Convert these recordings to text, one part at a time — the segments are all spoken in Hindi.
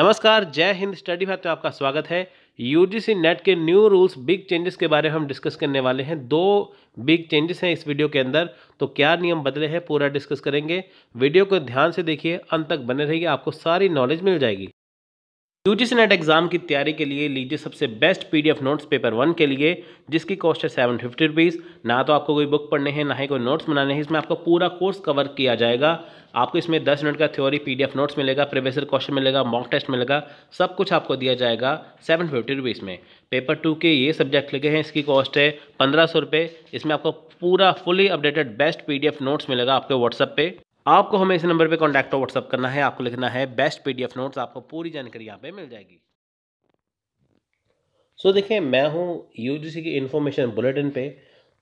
नमस्कार जय हिंद स्टडी भारत में आपका स्वागत है यूजीसी नेट के न्यू रूल्स बिग चेंजेस के बारे में हम डिस्कस करने वाले हैं दो बिग चेंजेस हैं इस वीडियो के अंदर तो क्या नियम बदले हैं पूरा डिस्कस करेंगे वीडियो को ध्यान से देखिए अंत तक बने रहिए आपको सारी नॉलेज मिल जाएगी यू जी नेट एग्जाम की तैयारी के लिए लीजिए सबसे best PDF notes paper one के लिए जिसकी कॉस्ट है सेवन फिफ्टी रुपीज़ ना तो आपको कोई बुक पढ़ने हैं ना ही कोई नोट्स बनाने हैं इसमें आपका पूरा कोर्स कवर किया जाएगा आपको इसमें दस मिनट का थ्योरी पीडीएफ नोट्स मिलेगा प्रोफेसर क्वेश्चन मिलेगा मॉक टेस्ट मिलेगा सब कुछ आपको दिया जाएगा सेवन फिफ्टी रुपीज़ में पेपर टू के ये सब्जेक्ट लिखे हैं इसकी कॉस्ट है पंद्रह सौ रुपये इसमें आपको पूरा fully updated best P notes मिलेगा आपके व्हाट्सअप पर आपको हमें इस नंबर पे कांटेक्ट और व्हाट्सअप करना है आपको लिखना है बेस्ट पीडीएफ नोट्स आपको पूरी जानकारी यहाँ पे मिल जाएगी सो so, देखिए मैं हूँ यूजीसी की इन्फॉर्मेशन बुलेटिन पे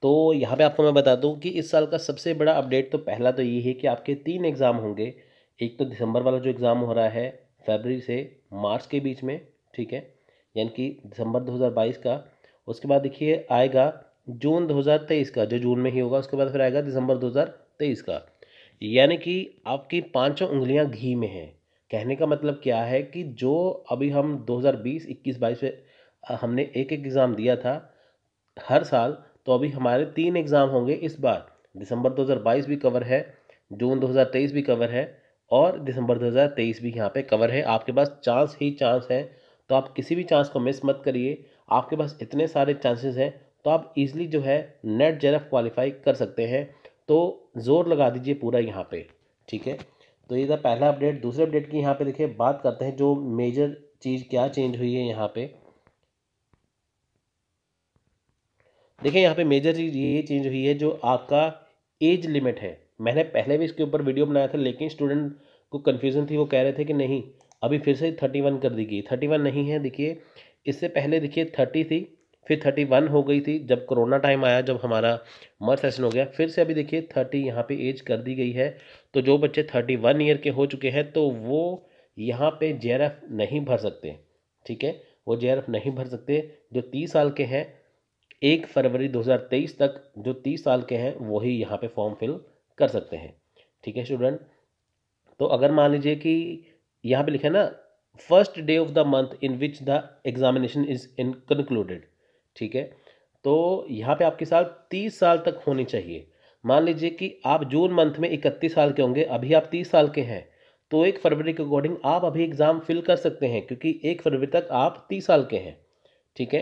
तो यहाँ पे आपको मैं बता दूँ कि इस साल का सबसे बड़ा अपडेट तो पहला तो ये है कि आपके तीन एग्ज़ाम होंगे एक तो दिसंबर वाला जो एग्ज़ाम हो रहा है फरवरी से मार्च के बीच में ठीक है यानी कि दिसंबर 2022 का उसके बाद देखिए आएगा जून 2023 का जो जून में ही होगा उसके बाद फिर आएगा दिसंबर 2023 का यानी कि आपकी पांचों उंगलियां घी में हैं कहने का मतलब क्या है कि जो अभी हम 2020 21 22 में हमने एक एक एग्ज़ाम दिया था हर साल तो अभी हमारे तीन एग्ज़ाम होंगे इस बार दिसंबर 2022 भी कवर है जून 2023 भी कवर है और दिसंबर 2023 भी यहाँ पे कवर है आपके पास चांस ही चांस है तो आप किसी भी चांस को मिस मत करिए आपके पास इतने सारे चांसेस हैं तो आप इज़िली जो है नेट जेरफ क्वालिफाई कर सकते हैं तो ज़ोर लगा दीजिए पूरा यहाँ पे ठीक है तो ये था पहला अपडेट दूसरे अपडेट की यहाँ पे देखिए बात करते हैं जो मेजर चीज़ क्या चेंज हुई है यहाँ पे देखिए यहाँ पे मेजर चीज़ ये चेंज हुई है जो आपका एज लिमिट है मैंने पहले भी इसके ऊपर वीडियो बनाया था लेकिन स्टूडेंट को कन्फ्यूज़न थी वो कह रहे थे कि नहीं अभी फिर से थर्टी वन कर दी गई थर्टी वन नहीं है देखिए इससे पहले देखिए थर्टी थी फिर थर्टी वन हो गई थी जब कोरोना टाइम आया जब हमारा मर सेशन हो गया फिर से अभी देखिए थर्टी यहाँ पे एज कर दी गई है तो जो बच्चे थर्टी वन ईयर के हो चुके हैं तो वो यहाँ पे जे नहीं भर सकते ठीक है वो जे नहीं भर सकते जो तीस साल के हैं एक फरवरी तेईस तक जो तीस साल के हैं वही यहाँ पर फॉर्म फिल कर सकते हैं ठीक है स्टूडेंट तो अगर मान लीजिए कि यहाँ पर लिखा ना first day of the month in which the examination is in concluded ठीक है तो यहाँ पे आपकी साल तीस साल तक होनी चाहिए मान लीजिए कि आप जून मंथ में इकतीस साल के होंगे अभी आप तीस साल के हैं तो एक फरवरी के अकॉर्डिंग आप अभी एग्ज़ाम फिल कर सकते हैं क्योंकि एक फरवरी तक आप तीस साल के हैं ठीक है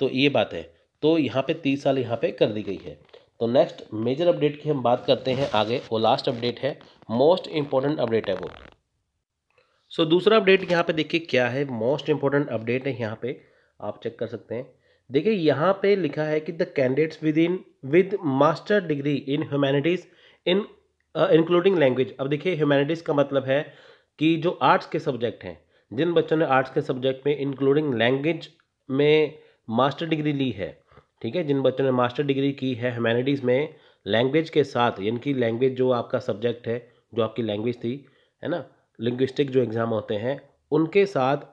तो ये बात है तो यहाँ पे तीस साल यहाँ पे कर दी गई है तो नेक्स्ट मेजर अपडेट की हम बात करते हैं आगे वो लास्ट अपडेट है मोस्ट इम्पॉर्टेंट अपडेट है वो सो so, दूसरा अपडेट यहाँ पे देखिए क्या है मोस्ट इम्पोर्टेंट अपडेट है यहाँ पे आप चेक कर सकते हैं देखिए यहाँ पे लिखा है कि the candidates with in with master degree in humanities in including language अब देखिए ह्यूमैनिटीज़ का मतलब है कि जो आर्ट्स के सब्जेक्ट हैं जिन बच्चों ने आर्ट्स के सब्जेक्ट में इंक्लूडिंग लैंग्वेज में मास्टर डिग्री ली है ठीक है जिन बच्चों ने मास्टर डिग्री की है ह्यूमैनिटीज़ में लैंग्वेज के साथ यानी कि लैंग्वेज जो आपका सब्जेक्ट है जो आपकी लैंग्वेज थी है ना लिंग्विस्टिक जो एग्ज़ाम होते हैं उनके साथ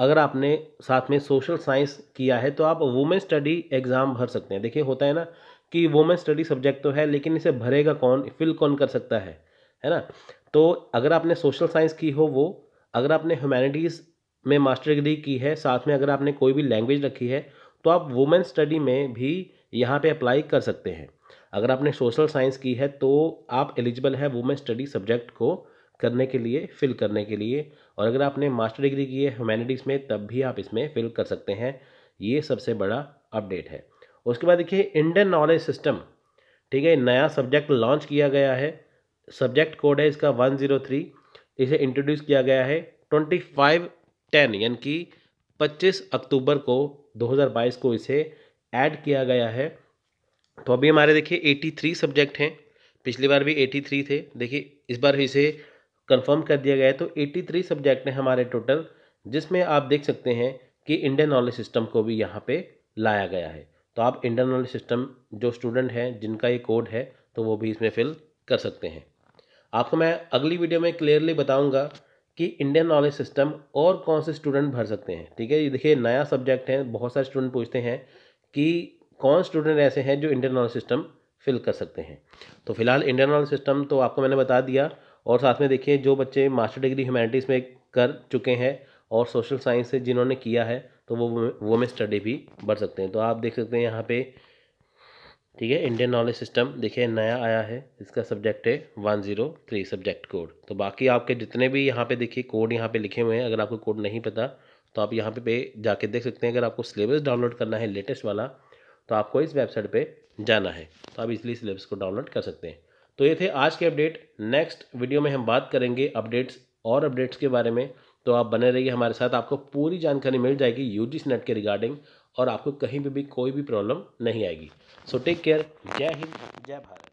अगर आपने साथ में सोशल साइंस किया है तो आप वुमेन स्टडी एग्ज़ाम भर सकते हैं देखिए होता है ना कि वुमेन स्टडी सब्जेक्ट तो है लेकिन इसे भरेगा कौन फिल कौन कर सकता है है ना तो अगर आपने सोशल साइंस की हो वो अगर आपने ह्यूमैनिटीज़ में मास्टर डिग्री की है साथ में अगर आपने कोई भी लैंग्वेज रखी है तो आप वुमेन स्टडी में भी यहाँ पे अप्लाई कर सकते हैं अगर आपने सोशल साइंस की है तो आप एलिजिबल है वुमेन स्टडी सब्जेक्ट को करने के लिए फिल करने के लिए और अगर आपने मास्टर डिग्री की है ह्यूमैनिटीज़ में तब भी आप इसमें फिल कर सकते हैं ये सबसे बड़ा अपडेट है उसके बाद देखिए इंडियन नॉलेज सिस्टम ठीक है नया सब्जेक्ट लॉन्च किया गया है सब्जेक्ट कोड है इसका वन जीरो थ्री इसे इंट्रोड्यूस किया गया है ट्वेंटी फाइव टेन यानि कि पच्चीस अक्टूबर को दो हज़ार बाईस को इसे ऐड किया गया है तो अभी हमारे देखिए एटी थ्री सब्जेक्ट हैं पिछली बार भी एटी थ्री थे देखिए इस बार इसे कंफर्म कर दिया गया है तो 83 सब्जेक्ट हैं हमारे टोटल जिसमें आप देख सकते हैं कि इंडियन नॉलेज सिस्टम को भी यहाँ पे लाया गया है तो आप इंडियन नॉलेज सिस्टम जो स्टूडेंट हैं जिनका ये कोड है तो वो भी इसमें फिल कर सकते हैं आपको मैं अगली वीडियो में क्लियरली बताऊँगा कि इंडियन नॉलेज सिस्टम और कौन से स्टूडेंट भर सकते हैं ठीक है ये देखिए नया सब्जेक्ट है बहुत सारे स्टूडेंट पूछते हैं कि कौन स्टूडेंट ऐसे हैं जो इंडियन नॉलेज सिस्टम फिल कर सकते हैं तो फिलहाल इंडियन नॉलेज सिस्टम तो आपको मैंने बता दिया और साथ में देखिए जो बच्चे मास्टर डिग्री ह्यूमैनिटीज़ में कर चुके हैं और सोशल साइंस से जिन्होंने किया है तो वो वो में स्टडी भी बढ़ सकते हैं तो आप देख सकते हैं यहाँ पे ठीक है इंडियन नॉलेज सिस्टम देखिए नया आया है इसका सब्जेक्ट है one zero three subject code तो बाकी आपके जितने भी यहाँ पे देखिए कोड यहाँ पे लिखे हुए हैं अगर आपको कोड नहीं पता तो आप यहाँ पे पे जाके देख सकते हैं अगर आपको सिलेबस डाउनलोड करना है लेटेस्ट वाला तो आपको इस वेबसाइट पर जाना है तो आप इसलिए सिलेबस को डाउनलोड कर सकते हैं तो ये थे आज के अपडेट नेक्स्ट वीडियो में हम बात करेंगे अपडेट्स और अपडेट्स के बारे में तो आप बने रहिए हमारे साथ आपको पूरी जानकारी मिल जाएगी यू जी नेट के रिगार्डिंग और आपको कहीं पर भी, भी कोई भी प्रॉब्लम नहीं आएगी सो टेक केयर जय हिंद जय भारत